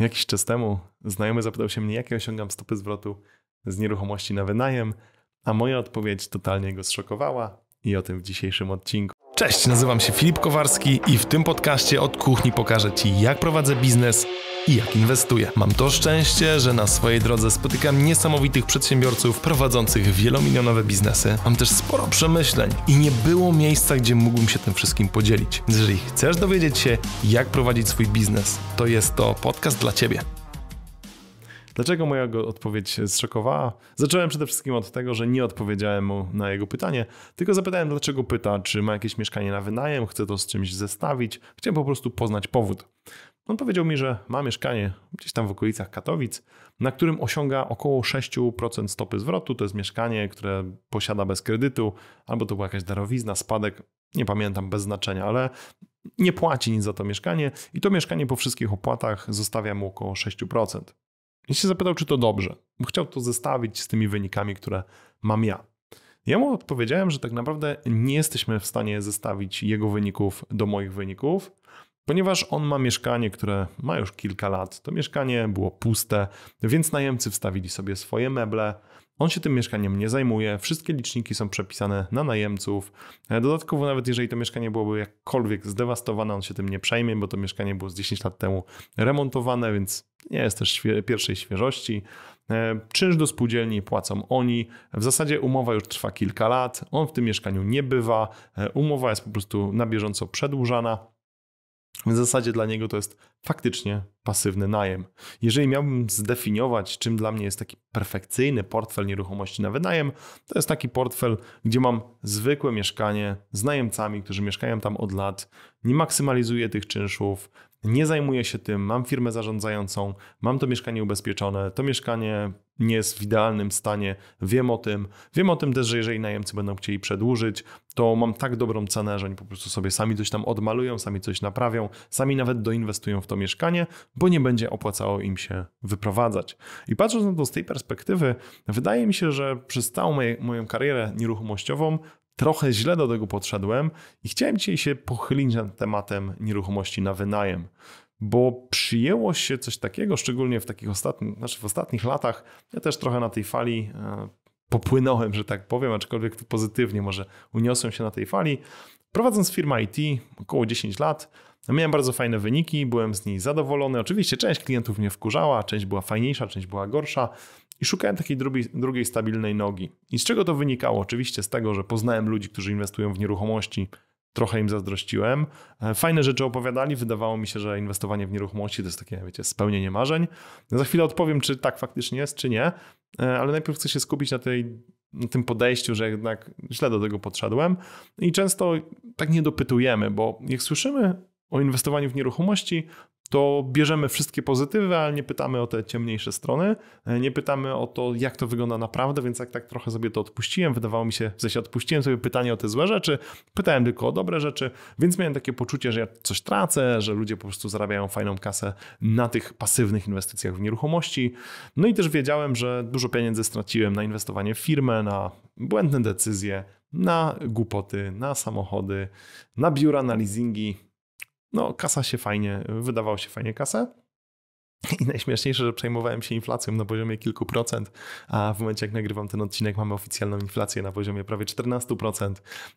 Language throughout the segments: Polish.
Jakiś czas temu znajomy zapytał się mnie, jakie osiągam stopy zwrotu z nieruchomości na wynajem, a moja odpowiedź totalnie go zszokowała i o tym w dzisiejszym odcinku. Cześć, nazywam się Filip Kowarski i w tym podcaście od kuchni pokażę Ci, jak prowadzę biznes i jak inwestuję. Mam to szczęście, że na swojej drodze spotykam niesamowitych przedsiębiorców prowadzących wielomilionowe biznesy. Mam też sporo przemyśleń i nie było miejsca, gdzie mógłbym się tym wszystkim podzielić. Jeżeli chcesz dowiedzieć się, jak prowadzić swój biznes, to jest to podcast dla Ciebie. Dlaczego moja odpowiedź zszokowała? Zacząłem przede wszystkim od tego, że nie odpowiedziałem mu na jego pytanie, tylko zapytałem, dlaczego pyta, czy ma jakieś mieszkanie na wynajem, chce to z czymś zestawić, chciałem po prostu poznać powód. On powiedział mi, że ma mieszkanie gdzieś tam w okolicach Katowic, na którym osiąga około 6% stopy zwrotu. To jest mieszkanie, które posiada bez kredytu, albo to była jakaś darowizna, spadek, nie pamiętam, bez znaczenia, ale nie płaci nic za to mieszkanie i to mieszkanie po wszystkich opłatach zostawia mu około 6%. I się zapytał, czy to dobrze, bo chciał to zestawić z tymi wynikami, które mam ja. Ja mu odpowiedziałem, że tak naprawdę nie jesteśmy w stanie zestawić jego wyników do moich wyników, Ponieważ on ma mieszkanie, które ma już kilka lat, to mieszkanie było puste, więc najemcy wstawili sobie swoje meble. On się tym mieszkaniem nie zajmuje, wszystkie liczniki są przepisane na najemców. E, dodatkowo, nawet jeżeli to mieszkanie byłoby jakkolwiek zdewastowane, on się tym nie przejmie, bo to mieszkanie było z 10 lat temu remontowane, więc nie jest też pierwszej świeżości. E, czynsz do spółdzielni płacą oni. W zasadzie umowa już trwa kilka lat, on w tym mieszkaniu nie bywa, e, umowa jest po prostu na bieżąco przedłużana. W zasadzie dla niego to jest faktycznie pasywny najem. Jeżeli miałbym zdefiniować, czym dla mnie jest taki perfekcyjny portfel nieruchomości na wynajem, to jest taki portfel, gdzie mam zwykłe mieszkanie z najemcami, którzy mieszkają tam od lat, nie maksymalizuję tych czynszów, nie zajmuję się tym, mam firmę zarządzającą, mam to mieszkanie ubezpieczone, to mieszkanie nie jest w idealnym stanie, wiem o tym. Wiem o tym też, że jeżeli najemcy będą chcieli przedłużyć, to mam tak dobrą cenę, że oni po prostu sobie sami coś tam odmalują, sami coś naprawią, sami nawet doinwestują w to mieszkanie, bo nie będzie opłacało im się wyprowadzać. I patrząc na to z tej perspektywy, wydaje mi się, że przez całą moją karierę nieruchomościową trochę źle do tego podszedłem i chciałem dzisiaj się pochylić nad tematem nieruchomości na wynajem, bo przyjęło się coś takiego, szczególnie w takich ostatnich, znaczy w ostatnich latach, ja też trochę na tej fali e, popłynąłem, że tak powiem, aczkolwiek to pozytywnie może uniosłem się na tej fali. Prowadząc firmę IT około 10 lat, miałem bardzo fajne wyniki, byłem z niej zadowolony. Oczywiście część klientów mnie wkurzała, część była fajniejsza, część była gorsza, i szukałem takiej drugiej, drugiej stabilnej nogi. I z czego to wynikało? Oczywiście z tego, że poznałem ludzi, którzy inwestują w nieruchomości, trochę im zazdrościłem. E, fajne rzeczy opowiadali, wydawało mi się, że inwestowanie w nieruchomości to jest takie, wiecie, spełnienie marzeń. Za chwilę odpowiem, czy tak faktycznie jest, czy nie, e, ale najpierw chcę się skupić na tej na tym podejściu, że jednak źle do tego podszedłem i często tak nie dopytujemy, bo jak słyszymy o inwestowaniu w nieruchomości, to bierzemy wszystkie pozytywy, ale nie pytamy o te ciemniejsze strony, e, nie pytamy o to, jak to wygląda naprawdę, więc jak tak trochę sobie to odpuściłem, wydawało mi się, że się odpuściłem sobie pytanie o te złe rzeczy, pytałem tylko o dobre rzeczy, więc miałem takie poczucie, że ja coś tracę, że ludzie po prostu zarabiają fajną kasę na tych pasywnych inwestycjach w nieruchomości, no i też wiedziałem, że dużo pieniędzy straciłem na inwestowanie w firmę, na błędne decyzje, na głupoty, na samochody, na biura, na leasingi, no kasa się fajnie, wydawało się fajnie kasę. I najśmieszniejsze, że przejmowałem się inflacją na poziomie kilku procent, a w momencie jak nagrywam ten odcinek mamy oficjalną inflację na poziomie prawie 14%,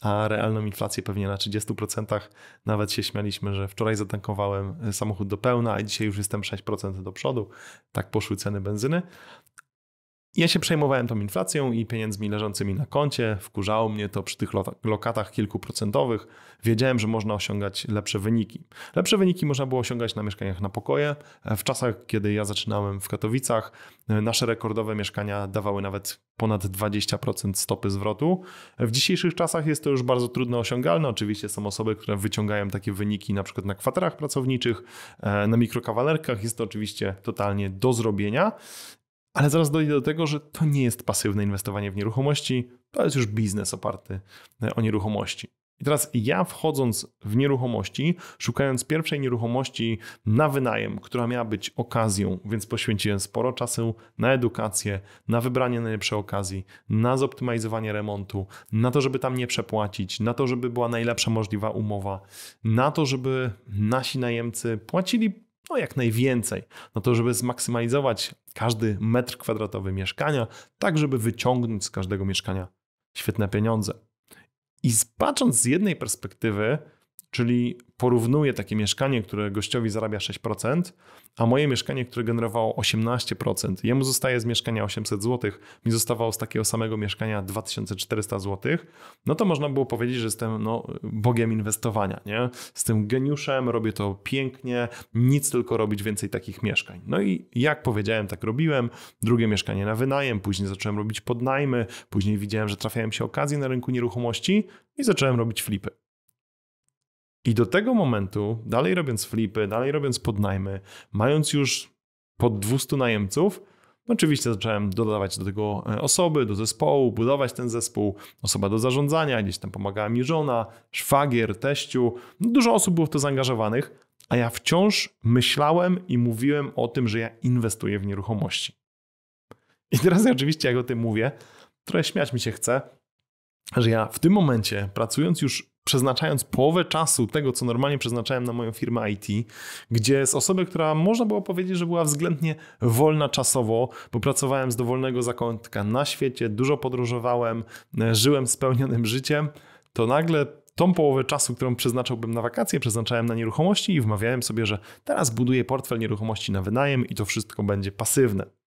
a realną inflację pewnie na 30%. Nawet się śmialiśmy, że wczoraj zatankowałem e, samochód do pełna, a dzisiaj już jestem 6% do przodu. Tak poszły ceny benzyny ja się przejmowałem tą inflacją i pieniędzmi leżącymi na koncie. Wkurzało mnie to przy tych lokatach kilkuprocentowych. Wiedziałem, że można osiągać lepsze wyniki. Lepsze wyniki można było osiągać na mieszkaniach na pokoje. W czasach, kiedy ja zaczynałem w Katowicach, e, nasze rekordowe mieszkania dawały nawet ponad 20% stopy zwrotu. W dzisiejszych czasach jest to już bardzo trudno osiągalne. Oczywiście są osoby, które wyciągają takie wyniki na przykład na kwaterach pracowniczych, e, na mikrokawalerkach. Jest to oczywiście totalnie do zrobienia. Ale zaraz dojdzie do tego, że to nie jest pasywne inwestowanie w nieruchomości, to jest już biznes oparty e, o nieruchomości. I teraz ja wchodząc w nieruchomości, szukając pierwszej nieruchomości na wynajem, która miała być okazją, więc poświęciłem sporo czasu na edukację, na wybranie najlepszej okazji, na zoptymalizowanie remontu, na to, żeby tam nie przepłacić, na to, żeby była najlepsza możliwa umowa, na to, żeby nasi najemcy płacili no jak najwięcej, na no to żeby zmaksymalizować każdy metr kwadratowy mieszkania, tak żeby wyciągnąć z każdego mieszkania świetne pieniądze. I patrząc z jednej perspektywy, czyli porównuję takie mieszkanie, które gościowi zarabia 6%, a moje mieszkanie, które generowało 18%. Jemu zostaje z mieszkania 800 zł, mi zostawało z takiego samego mieszkania 2400 zł. No to można było powiedzieć, że jestem no, bogiem inwestowania, nie? Z tym geniuszem, robię to pięknie, nic tylko robić więcej takich mieszkań. No i jak powiedziałem, tak robiłem. Drugie mieszkanie na wynajem, później zacząłem robić podnajmy, później widziałem, że trafiają się okazje na rynku nieruchomości i zacząłem robić flipy. I do tego momentu, dalej robiąc flipy, dalej robiąc podnajmy, mając już pod 200 najemców, Oczywiście zacząłem dodawać do tego e, osoby, do zespołu, budować ten zespół, osoba do zarządzania, gdzieś tam pomagała mi żona, szwagier, teściu. No, dużo osób było w to zaangażowanych, a ja wciąż myślałem i mówiłem o tym, że ja inwestuję w nieruchomości. I teraz oczywiście, jak o tym mówię, trochę śmiać mi się chce, że ja w tym momencie, pracując już przeznaczając połowę czasu tego, co normalnie przeznaczałem na moją firmę IT, gdzie z osoby, która można było powiedzieć, że była względnie wolna czasowo, bo pracowałem z dowolnego zakątka na świecie, dużo podróżowałem, e, żyłem spełnionym życiem, to nagle tą połowę czasu, którą przeznaczałbym na wakacje, przeznaczałem na nieruchomości i wmawiałem sobie, że teraz buduję portfel nieruchomości na wynajem i to wszystko będzie pasywne.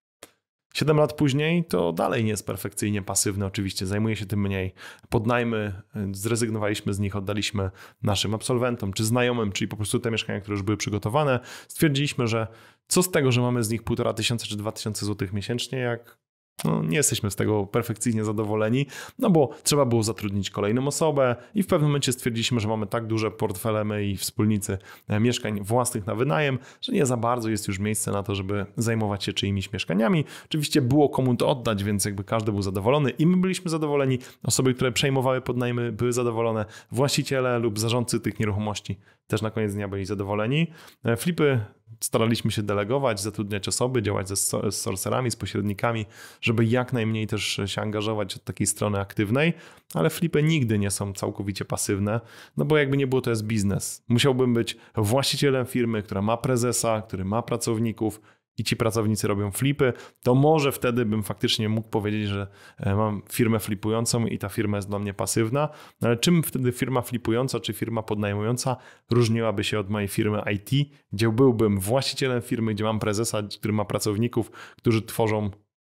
7 lat później to dalej nie jest perfekcyjnie pasywny, oczywiście zajmuje się tym mniej. Podnajmy, zrezygnowaliśmy z nich, oddaliśmy naszym absolwentom czy znajomym, czyli po prostu te mieszkania, które już były przygotowane. Stwierdziliśmy, że co z tego, że mamy z nich 1,5 tysiąca czy 2 tysiące złotych miesięcznie, jak no, nie jesteśmy z tego perfekcyjnie zadowoleni, no bo trzeba było zatrudnić kolejną osobę i w pewnym momencie stwierdziliśmy, że mamy tak duże portfele my i wspólnicy e, mieszkań własnych na wynajem, że nie za bardzo jest już miejsce na to, żeby zajmować się czyimiś mieszkaniami. Oczywiście było komu to oddać, więc jakby każdy był zadowolony i my byliśmy zadowoleni, osoby, które przejmowały podnajmy były zadowolone, właściciele lub zarządcy tych nieruchomości też na koniec dnia byli zadowoleni. E, Flipy staraliśmy się delegować, zatrudniać osoby, działać ze, z sorcerami, z pośrednikami, żeby jak najmniej też się angażować od takiej strony aktywnej, ale flipy nigdy nie są całkowicie pasywne, no bo jakby nie było, to jest biznes. Musiałbym być właścicielem firmy, która ma prezesa, który ma pracowników, i ci pracownicy robią flipy, to może wtedy bym faktycznie mógł powiedzieć, że e, mam firmę flipującą i ta firma jest dla mnie pasywna. No ale czym wtedy firma flipująca czy firma podnajmująca różniłaby się od mojej firmy IT, gdzie byłbym właścicielem firmy, gdzie mam prezesa, który ma pracowników, którzy tworzą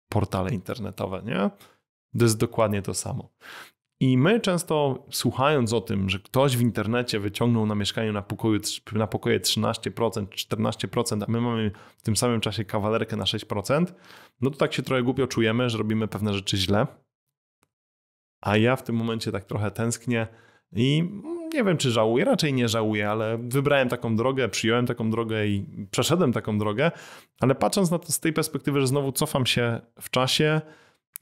portale internetowe, nie? To jest dokładnie to samo. I my często słuchając o tym, że ktoś w internecie wyciągnął na mieszkaniu na, pokoju, na pokoje 13%, 14%, a my mamy w tym samym czasie kawalerkę na 6%, no to tak się trochę głupio czujemy, że robimy pewne rzeczy źle. A ja w tym momencie tak trochę tęsknię i nie wiem, czy żałuję, raczej nie żałuję, ale wybrałem taką drogę, przyjąłem taką drogę i przeszedłem taką drogę, ale patrząc na to z tej perspektywy, że znowu cofam się w czasie,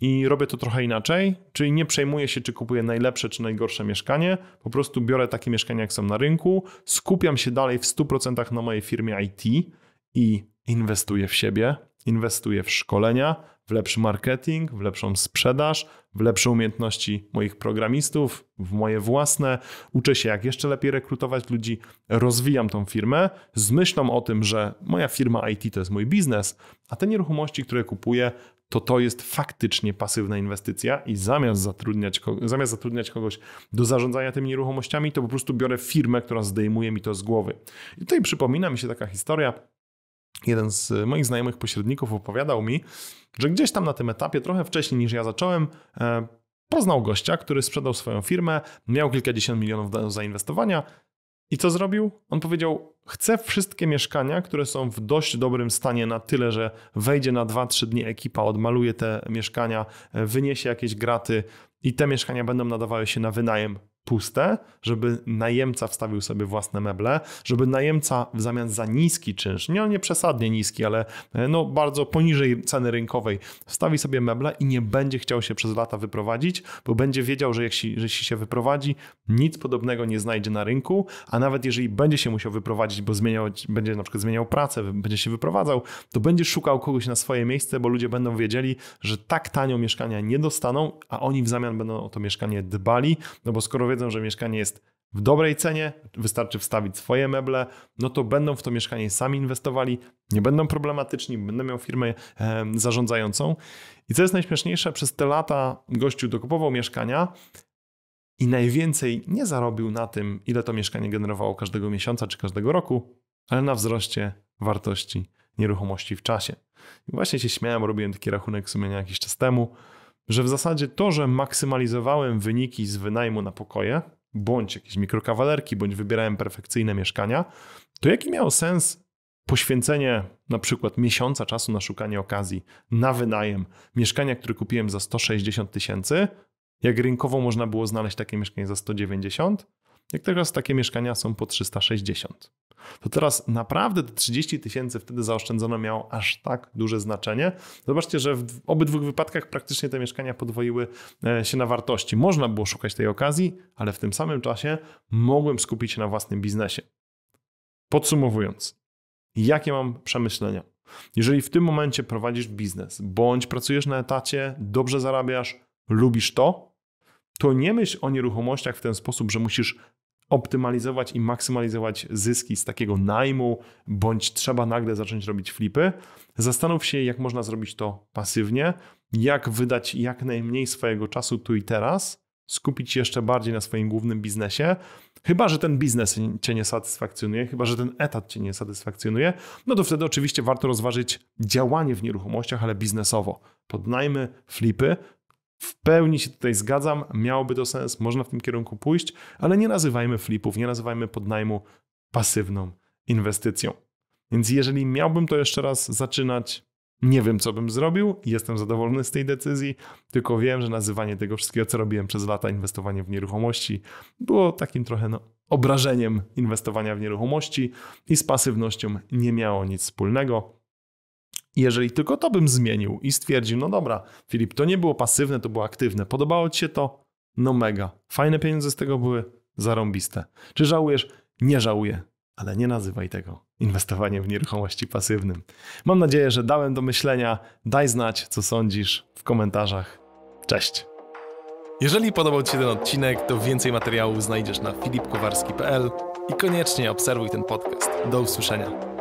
i robię to trochę inaczej, czyli nie przejmuję się, czy kupuję najlepsze, czy najgorsze mieszkanie, po prostu biorę takie mieszkania, jak są na rynku, skupiam się dalej w 100% na mojej firmie IT i inwestuję w siebie, inwestuję w szkolenia, w lepszy marketing, w lepszą sprzedaż, w lepsze umiejętności moich programistów, w moje własne, uczę się, jak jeszcze lepiej rekrutować ludzi, rozwijam tą firmę z myślą o tym, że moja firma IT to jest mój biznes, a te nieruchomości, które kupuję, to to jest faktycznie pasywna inwestycja i zamiast zatrudniać, zamiast zatrudniać kogoś do zarządzania tymi nieruchomościami, to po prostu biorę firmę, która zdejmuje mi to z głowy. I tutaj przypomina mi się taka historia. Jeden z moich znajomych pośredników opowiadał mi, że gdzieś tam na tym etapie, trochę wcześniej niż ja zacząłem, e, poznał gościa, który sprzedał swoją firmę, miał kilkadziesiąt milionów do zainwestowania, i co zrobił? On powiedział: Chcę wszystkie mieszkania, które są w dość dobrym stanie, na tyle, że wejdzie na 2-3 dni ekipa, odmaluje te mieszkania, wyniesie jakieś graty i te mieszkania będą nadawały się na wynajem puste, żeby najemca wstawił sobie własne meble, żeby najemca w zamian za niski czynsz, nie, nie przesadnie niski, ale e, no bardzo poniżej ceny rynkowej, wstawi sobie meble i nie będzie chciał się przez lata wyprowadzić, bo będzie wiedział, że jeśli, jeśli się wyprowadzi, nic podobnego nie znajdzie na rynku, a nawet jeżeli będzie się musiał wyprowadzić, bo zmieniał, będzie na przykład zmieniał pracę, będzie się wyprowadzał, to będzie szukał kogoś na swoje miejsce, bo ludzie będą wiedzieli, że tak tanio mieszkania nie dostaną, a oni w zamian będą o to mieszkanie dbali, no bo skoro że mieszkanie jest w dobrej cenie, wystarczy wstawić swoje meble, no to będą w to mieszkanie sami inwestowali, nie będą problematyczni, będą miał firmę zarządzającą. I co jest najśmieszniejsze, przez te lata gościu dokupował mieszkania i najwięcej nie zarobił na tym, ile to mieszkanie generowało każdego miesiąca czy każdego roku, ale na wzroście wartości nieruchomości w czasie. I właśnie się śmiałem, robiłem taki rachunek sumienia jakiś czas temu że w zasadzie to, że maksymalizowałem wyniki z wynajmu na pokoje, bądź jakieś mikrokawalerki, bądź wybierałem perfekcyjne mieszkania, to jaki miał sens poświęcenie na przykład miesiąca czasu na szukanie okazji na wynajem mieszkania, które kupiłem za 160 tysięcy, jak rynkowo można było znaleźć takie mieszkanie za 190, jak teraz takie mieszkania są po 360 to teraz naprawdę te 30 tysięcy wtedy zaoszczędzone miało aż tak duże znaczenie. Zobaczcie, że w obydwu wypadkach praktycznie te mieszkania podwoiły e, się na wartości. Można było szukać tej okazji, ale w tym samym czasie mogłem skupić się na własnym biznesie. Podsumowując, jakie mam przemyślenia? Jeżeli w tym momencie prowadzisz biznes, bądź pracujesz na etacie, dobrze zarabiasz, lubisz to, to nie myśl o nieruchomościach w ten sposób, że musisz optymalizować i maksymalizować zyski z takiego najmu, bądź trzeba nagle zacząć robić flipy, zastanów się, jak można zrobić to pasywnie, jak wydać jak najmniej swojego czasu tu i teraz, skupić się jeszcze bardziej na swoim głównym biznesie. Chyba, że ten biznes cię nie satysfakcjonuje, chyba, że ten etat cię nie satysfakcjonuje, no to wtedy oczywiście warto rozważyć działanie w nieruchomościach, ale biznesowo. Podnajmy flipy, w pełni się tutaj zgadzam, miałoby to sens, można w tym kierunku pójść, ale nie nazywajmy flipów, nie nazywajmy podnajmu pasywną inwestycją. Więc jeżeli miałbym to jeszcze raz zaczynać, nie wiem co bym zrobił, jestem zadowolony z tej decyzji, tylko wiem, że nazywanie tego wszystkiego, co robiłem przez lata, inwestowanie w nieruchomości, było takim trochę no, obrażeniem inwestowania w nieruchomości i z pasywnością nie miało nic wspólnego. Jeżeli tylko to bym zmienił i stwierdził, no dobra, Filip, to nie było pasywne, to było aktywne, podobało ci się to? No mega. Fajne pieniądze z tego były, zarąbiste. Czy żałujesz? Nie żałuję, ale nie nazywaj tego inwestowaniem w nieruchomości pasywnym. Mam nadzieję, że dałem do myślenia. Daj znać, co sądzisz w komentarzach. Cześć! Jeżeli podobał Ci się ten odcinek, to więcej materiałów znajdziesz na filipkowarski.pl i koniecznie obserwuj ten podcast. Do usłyszenia.